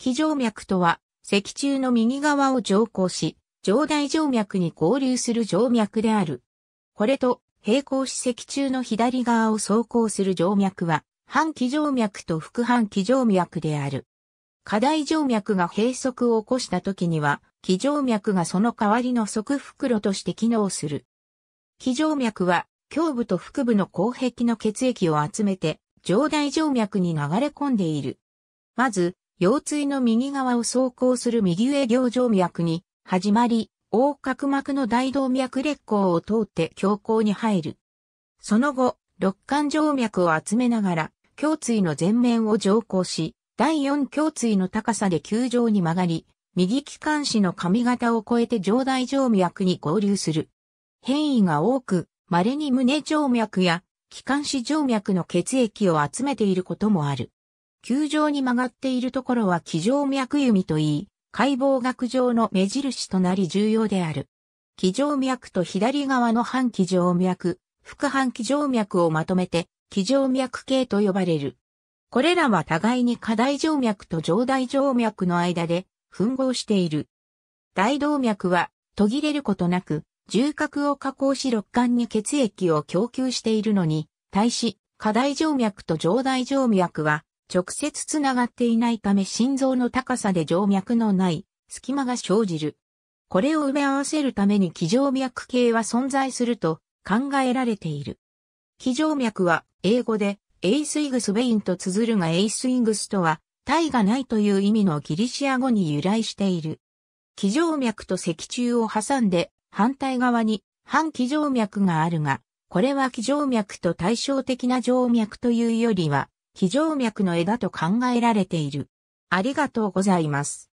気静脈とは、脊柱の右側を上行し、上大静脈に合流する静脈である。これと、平行し脊柱の左側を走行する静脈は、半気静脈と副半気静脈である。下大静脈が閉塞を起こした時には、気静脈がその代わりの側袋として機能する。気静脈は、胸部と腹部の後壁の血液を集めて、上大静脈に流れ込んでいる。まず、腰椎の右側を走行する右上行静脈に始まり、横隔膜の大動脈裂孔を通って強行に入る。その後、肋間静脈を集めながら、胸椎の前面を上行し、第4胸椎の高さで球状に曲がり、右気管支の髪型を越えて上大静脈に合流する。変異が多く、稀に胸静脈や気管支静脈の血液を集めていることもある。球状に曲がっているところは気状脈弓といい、解剖学上の目印となり重要である。気状脈と左側の半気状脈、副半気状脈をまとめて、気状脈系と呼ばれる。これらは互いに下大静脈と上大静脈の間で吻合している。大動脈は途切れることなく、重角を加工し肋間に血液を供給しているのに、対し、下大静脈と上大静脈は直接つながっていないため心臓の高さで静脈のない隙間が生じる。これを埋め合わせるために気静脈系は存在すると考えられている。気静脈は英語でエイスイグスベインと綴るがエイスイグスとは体がないという意味のギリシア語に由来している。気静脈と脊柱を挟んで反対側に反気静脈があるが、これは気静脈と対照的な静脈というよりは気静脈の枝と考えられている。ありがとうございます。